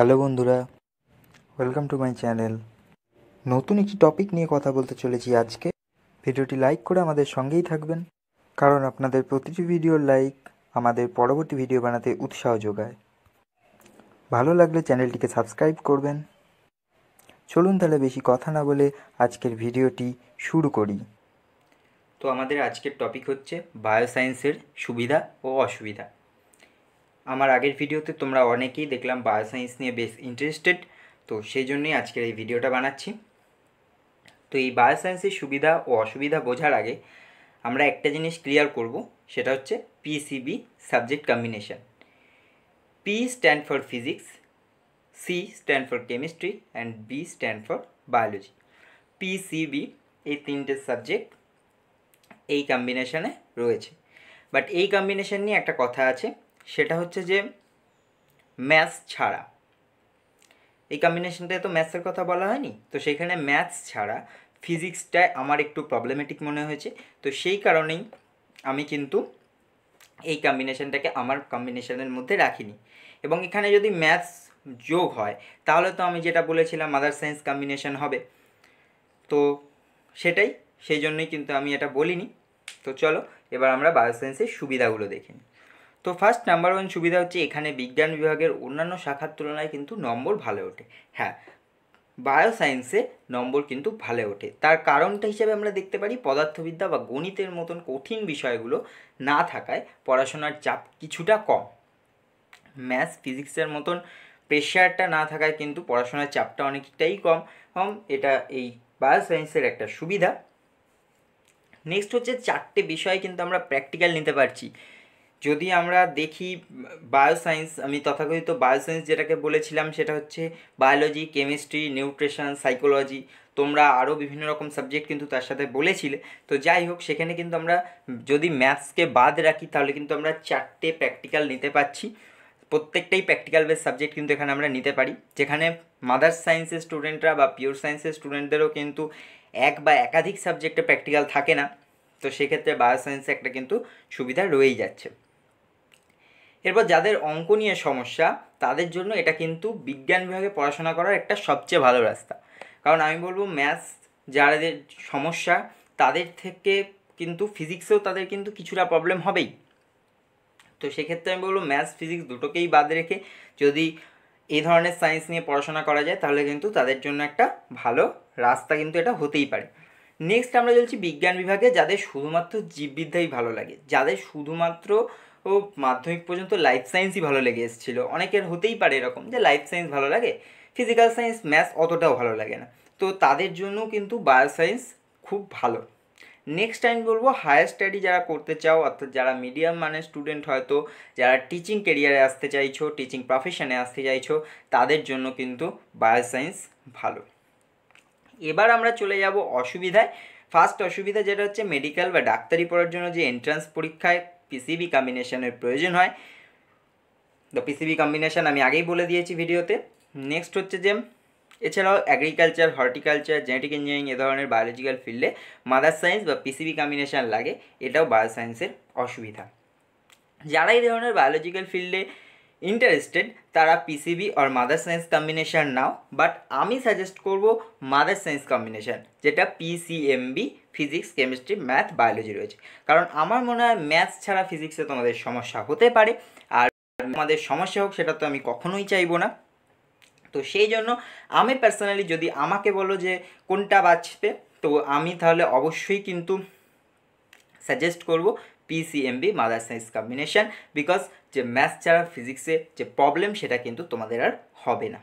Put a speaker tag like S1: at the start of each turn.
S1: hello বন্ধুরা welcome to my channel নতুন একটি টপিক নিয়ে কথা বলতে চলেছি আজকে ভিডিওটি লাইক করে আমাদের সঙ্গেই থাকবেন কারণ আপনাদের প্রতিটি ভিডিওর লাইক আমাদের পরবর্তী ভিডিও বানাতে উৎসাহ যোগায় ভালো লাগলে চ্যানেলটিকে সাবস্ক্রাইব করবেন চলুন তাহলে বেশি কথা না বলে আজকের ভিডিওটি শুরু করি তো আমাদের আজকের টপিক হচ্ছে বায়োসায়েন্সের সুবিধা ও অসুবিধা আমার আগের ভিডিওতে তোমরা অনেকেই দেখলাম বায়ো সায়েন্স নিয়ে বেশ ইন্টারেস্টেড তো সেই জন্যই আজকের এই ভিডিওটা বানাচ্ছি তো এই বায়ো সায়েন্সের সুবিধা ও অসুবিধা বোঝার আগে আমরা একটা জিনিস ক্লিয়ার করব সেটা হচ্ছে PCB subject combination P stand for physics C stand for chemistry and B stand for biology PCB এই তিনটে সাবজেক্ট এই কম্বিনেশানে রয়েছে বাট এই কম্বিনেশান নিয়ে একটা কথা আছে সেটা হচ্ছে যে ম্যাথস ছাড়া এই কম্বিনেশনটায় তো ম্যাথসের কথা বলা হয়নি তো সেখানে ম্যাথস ছাড়া ফিজিক্সটায় আমার একটু প্রবলেমেটিক মনে হয়েছে তো সেই কারণেই আমি কিন্তু এই কম্বিনেশনটাকে আমার কম্বিনেশনের মধ্যে রাখিনি এবং এখানে যদি ম্যাথস যোগ হয় তাহলে তো আমি যেটা বলেছিলাম মাদার সায়েন্স কম্বিনেশন হবে তো সেটাই সেই জন্যই কিন্তু আমি এটা বলিনি তো চলো এবার আমরা বায়োসায়েন্সের সুবিধাগুলো দেখিনি তো ফার্স্ট নাম্বার ওয়ান সুবিধা হচ্ছে এখানে বিজ্ঞান বিভাগের অন্যান্য শাখার তুলনায় কিন্তু নম্বর ভালো ওঠে হ্যাঁ বায়ো সায়েন্সে নম্বর কিন্তু ভালো ওঠে তার কারণটা হিসেবে আমরা দেখতে পারি পদার্থবিদ্যা বা গণিতের মতন কঠিন বিষয়গুলো না থাকায় পড়াশোনার চাপ কিছুটা কম ম্যাথ ফিজিক্সের মতন প্রেশারটা না থাকায় কিন্তু পড়াশোনার চাপটা অনেকটাই কম কম এটা এই বায়ো সায়েন্সের একটা সুবিধা নেক্সট হচ্ছে চারটে বিষয় কিন্তু আমরা প্র্যাকটিক্যাল নিতে পারছি যদি আমরা দেখি সায়েন্স আমি তথাকথিত সায়েন্স যেটাকে বলেছিলাম সেটা হচ্ছে বায়োলজি কেমিস্ট্রি নিউট্রিশন সাইকোলজি তোমরা আরও বিভিন্ন রকম সাবজেক্ট কিন্তু তার সাথে বলেছিলে তো যাই হোক সেখানে কিন্তু আমরা যদি ম্যাথসকে বাদ রাখি তাহলে কিন্তু আমরা চারটে প্র্যাকটিক্যাল নিতে পারছি প্রত্যেকটাই প্র্যাকটিক্যাল বেস সাবজেক্ট কিন্তু এখানে আমরা নিতে পারি যেখানে মাদার্স সায়েন্সের স্টুডেন্টরা বা পিওর সায়েন্সের স্টুডেন্টদেরও কিন্তু এক বা একাধিক সাবজেক্টে প্র্যাকটিক্যাল থাকে না তো সেক্ষেত্রে বায়োসায়েন্সে একটা কিন্তু সুবিধা রয়েই যাচ্ছে এরপর যাদের অঙ্ক নিয়ে সমস্যা তাদের জন্য এটা কিন্তু বিজ্ঞান বিভাগে পড়াশোনা করার একটা সবচেয়ে ভালো রাস্তা কারণ আমি বলবো ম্যাথস যাদের সমস্যা তাদের থেকে কিন্তু ফিজিক্সেও তাদের কিন্তু কিছুটা প্রবলেম হবেই তো সেক্ষেত্রে আমি বলবো ম্যাথস ফিজিক্স দুটোকেই বাদ রেখে যদি এই ধরনের সায়েন্স নিয়ে পড়াশোনা করা যায় তাহলে কিন্তু তাদের জন্য একটা ভালো রাস্তা কিন্তু এটা হতেই পারে নেক্সট আমরা চলছি বিজ্ঞান বিভাগে যাদের শুধুমাত্র জীববিদ্যাই ভালো লাগে যাদের শুধুমাত্র ও মাধ্যমিক পর্যন্ত লাইফ সায়েন্সই ভালো লেগে এসেছিলো অনেকের হতেই পারে এরকম যে লাইফ সায়েন্স ভালো লাগে ফিজিক্যাল সায়েন্স ম্যাথস অতটাও ভালো লাগে না তো তাদের জন্য কিন্তু বায়ো সায়েন্স খুব ভালো নেক্সট আমি বলবো হায়ার স্টাডি যারা করতে চাও অর্থাৎ যারা মিডিয়াম মানের স্টুডেন্ট হয়তো যারা টিচিং কেরিয়ারে আসতে চাইছো টিচিং প্রফেশনে আসতে চাইছো তাদের জন্য কিন্তু বায়ো সায়েন্স ভালো এবার আমরা চলে যাব অসুবিধায় ফার্স্ট অসুবিধা যেটা হচ্ছে মেডিকেল বা ডাক্তারি পড়ার জন্য যে এন্ট্রান্স পরীক্ষায় পিসিবি কম্বিনেশনের প্রয়োজন হয় তো পিসিবি কম্বিনেশন আমি আগেই বলে দিয়েছি ভিডিওতে নেক্সট হচ্ছে যে এছাড়াও অ্যাগ্রিকালচার হর্টিকালচার জেনেটিক ইঞ্জিনিয়ারিং এ ধরনের বায়োলজিক্যাল ফিল্ডে মাদার সায়েন্স বা পিসিবি কম্বিনেশান লাগে এটাও বায়ো সায়েন্সের অসুবিধা যারা এই ধরনের বায়োলজিক্যাল ফিল্ডে ইন্টারেস্টেড তারা পিসিবি আর মাদার সায়েন্স কম্বিনেশান নাও বাট আমি সাজেস্ট করব মাদার সায়েন্স কম্বিনেশান যেটা PCMB physics chemistry math biology রয়েছে কারণ আমার মনে হয় ম্যাথ ছাড়া ফিজিক্সে তোমাদের সমস্যা হতে পারে আর তোমাদের সমস্যা হোক সেটা তো আমি কখনোই চাইবো না তো সেই জন্য আমি পার্সোনালি যদি আমাকে বলো যে কোনটা বাঁচবে তো আমি তাহলে অবশ্যই কিন্তু সাজেস্ট করব PCMB mother science combination because যে ম্যাথ ছাড়া ফিজিক্সে যে প্রবলেম সেটা কিন্তু তোমাদের আর হবে না